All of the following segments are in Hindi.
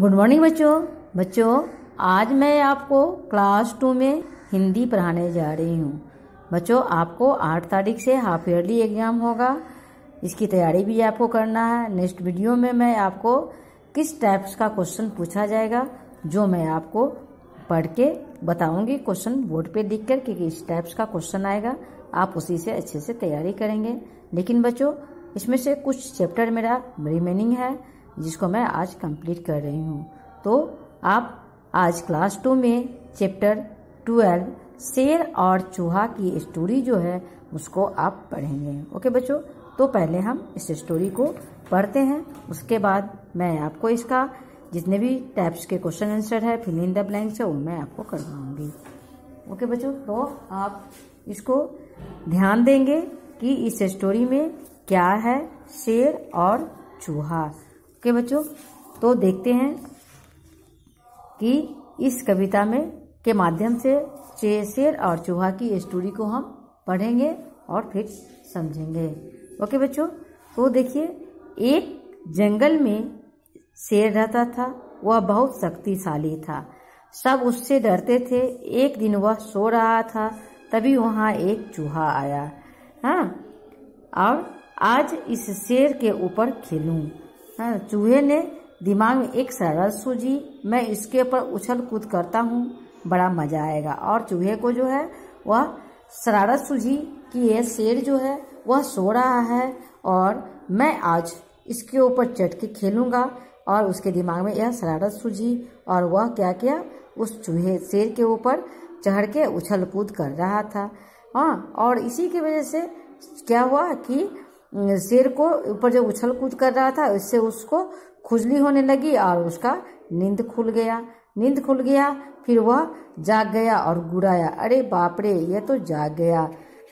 गुड मॉर्निंग बच्चों बच्चों आज मैं आपको क्लास टू में हिंदी पढ़ाने जा रही हूँ बच्चों आपको आठ तारीख से हाफ ईयरली एग्जाम होगा इसकी तैयारी भी आपको करना है नेक्स्ट वीडियो में मैं आपको किस टाइप्स का क्वेश्चन पूछा जाएगा जो मैं आपको पढ़ के बताऊंगी क्वेश्चन बोर्ड पे लिख कर कि किस टाइप्स का क्वेश्चन आएगा आप उसी से अच्छे से तैयारी करेंगे लेकिन बच्चों इसमें से कुछ चैप्टर मेरा रिमेनिंग है जिसको मैं आज कंप्लीट कर रही हूँ तो आप आज क्लास टू में चैप्टर ट्वेल्व शेर और चूहा की स्टोरी जो है उसको आप पढ़ेंगे ओके बच्चों तो पहले हम इस स्टोरी को पढ़ते हैं उसके बाद मैं आपको इसका जितने भी टाइप्स के क्वेश्चन आंसर है फिल इन द ब्लैंक्स है वो मैं आपको करवाऊंगी ओके बच्चों तो आप इसको ध्यान देंगे कि इस स्टोरी में क्या है शेर और चूहा ओके बच्चों तो देखते हैं कि इस कविता में के माध्यम से शेर और चूहा की स्टोरी को हम पढ़ेंगे और फिर समझेंगे ओके बच्चों तो देखिए एक जंगल में शेर रहता था वह बहुत शक्तिशाली था सब उससे डरते थे एक दिन वह सो रहा था तभी वहाँ एक चूहा आया हाँ और आज इस शेर के ऊपर खेलूं हाँ, चूहे ने दिमाग में एक सरल सूझी मैं इसके ऊपर उछल कूद करता हूँ बड़ा मजा आएगा और चूहे को जो है वह शरारत सूझी कि यह शेर जो है वह सो रहा है और मैं आज इसके ऊपर चढ़ के खेलूंगा और उसके दिमाग में यह शरारत सूझी और वह क्या किया उस चूहे शेर के ऊपर चढ़ के उछल कूद कर रहा था हाँ और इसी की वजह से क्या हुआ कि शेर को ऊपर जो उछल कूद कर रहा था उससे उसको खुजली होने लगी और उसका नींद खुल गया नींद खुल गया फिर वह जाग गया और गुराया अरे बाप रे ये तो जाग गया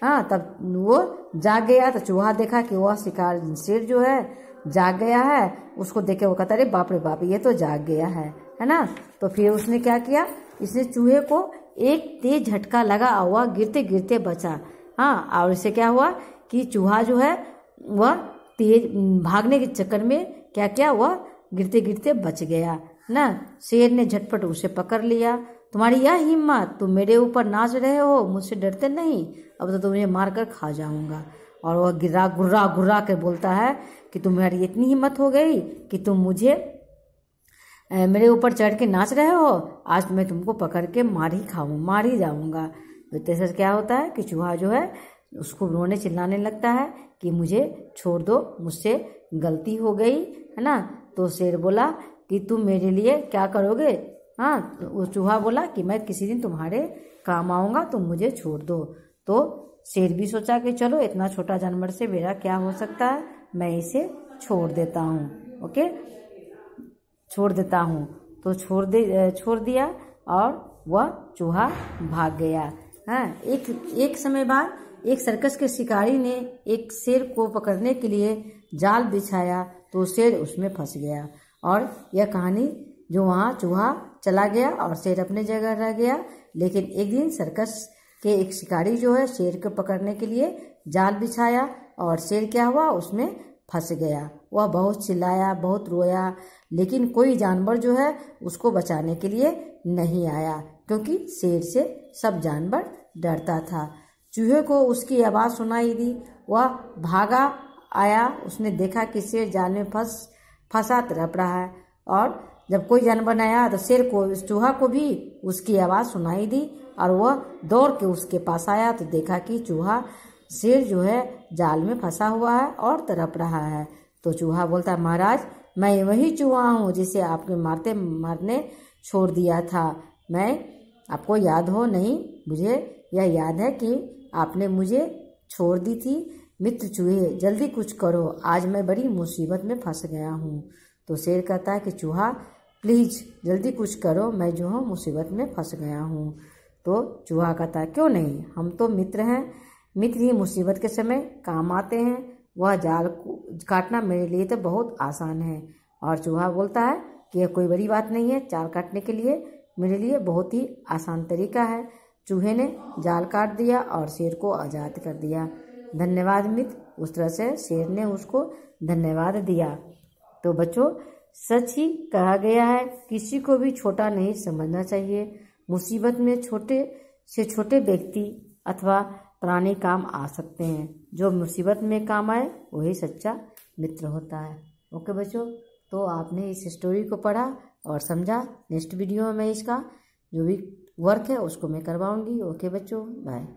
हाँ तब वो जाग गया तो चूहा देखा कि वह शिकार शेर जो है जाग गया है उसको देखे वो कहता अरे बाप रे बाप ये तो जाग गया है है ना तो फिर उसने क्या किया इसने चूहे को एक तेज झटका लगा और वह गिरते गिरते बचा हाँ और इसे क्या हुआ कि चूहा जो है वह तेज भागने के चक्कर में क्या क्या वह गिरते गिरते बच गया ना शेर ने झटपट उसे पकड़ लिया तुम्हारी यह हिम्मत तुम मेरे ऊपर नाच रहे हो मुझसे डरते नहीं अब तो तुम्हें मार कर खा जाऊंगा और वह गिरा गुर्रा गुर्रा कर बोलता है कि तुम्हारी इतनी हिम्मत हो गई कि तुम मुझे ए, मेरे ऊपर चढ़ के नाच रहे हो आज मैं तुमको पकड़ के मार ही खाऊ मार ही जाऊंगा तो तेसर क्या होता है कि चूहा जो है उसको रोने चिल्लाने लगता है कि मुझे छोड़ दो मुझसे गलती हो गई है ना तो शेर बोला कि तुम मेरे लिए क्या करोगे हाँ वो चूहा बोला कि मैं किसी दिन तुम्हारे काम आऊँगा तुम मुझे छोड़ दो तो शेर भी सोचा कि चलो इतना छोटा जानवर से मेरा क्या हो सकता है मैं इसे छोड़ देता हूँ ओके छोड़ देता हूँ तो छोड़ दे छोड़ दिया और वह चूहा भाग गया हैं हाँ, एक एक समय बाद एक सर्कस के शिकारी ने एक शेर को पकड़ने के लिए जाल बिछाया तो शेर उसमें फंस गया और यह कहानी जो वहाँ चूहा चला गया और शेर अपने जगह रह गया लेकिन एक दिन सर्कस के एक शिकारी जो है शेर को पकड़ने के लिए जाल बिछाया और शेर क्या हुआ उसमें फंस गया वह बहुत चिल्लाया बहुत रोया लेकिन कोई जानवर जो है उसको बचाने के लिए नहीं आया क्योंकि शेर से सब जानवर डरता था चूहे को उसकी आवाज़ सुनाई दी वह भागा आया उसने देखा कि शेर जाल में फंस फंसा तड़प रहा है और जब कोई जानवर नहीं आया तो शेर को चूहा को भी उसकी आवाज़ सुनाई दी और वह दौड़ के उसके पास आया तो देखा कि चूहा शेर जो है जाल में फंसा हुआ है और तड़प रहा है तो चूहा बोलता है महाराज मैं वही चूहा हूँ जिसे आपके मारते मारने छोड़ दिया था मैं आपको याद हो नहीं मुझे यह याद है कि आपने मुझे छोड़ दी थी मित्र चूहे जल्दी कुछ करो आज मैं बड़ी मुसीबत में फंस गया हूँ तो शेर कहता है कि चूहा प्लीज़ जल्दी कुछ करो मैं जो हूँ मुसीबत में फंस गया हूँ तो चूहा कहता है क्यों नहीं हम तो मित्र हैं मित्र ही मुसीबत के समय काम आते हैं वह जाल काटना मेरे लिए तो बहुत आसान है और चूहा बोलता है कि यह कोई बड़ी बात नहीं है जाल काटने के लिए मेरे लिए बहुत ही आसान तरीका है चूहे ने जाल काट दिया और शेर को आज़ाद कर दिया धन्यवाद मित्र उस तरह से शेर ने उसको धन्यवाद दिया तो बच्चों सच ही कहा गया है किसी को भी छोटा नहीं समझना चाहिए मुसीबत में छोटे से छोटे व्यक्ति अथवा पुराने काम आ सकते हैं जो मुसीबत में काम आए वही सच्चा मित्र होता है ओके बच्चों तो आपने इस स्टोरी को पढ़ा और समझा नेक्स्ट वीडियो में मैं इसका जो भी वर्क है उसको मैं करवाऊंगी ओके बच्चों बाय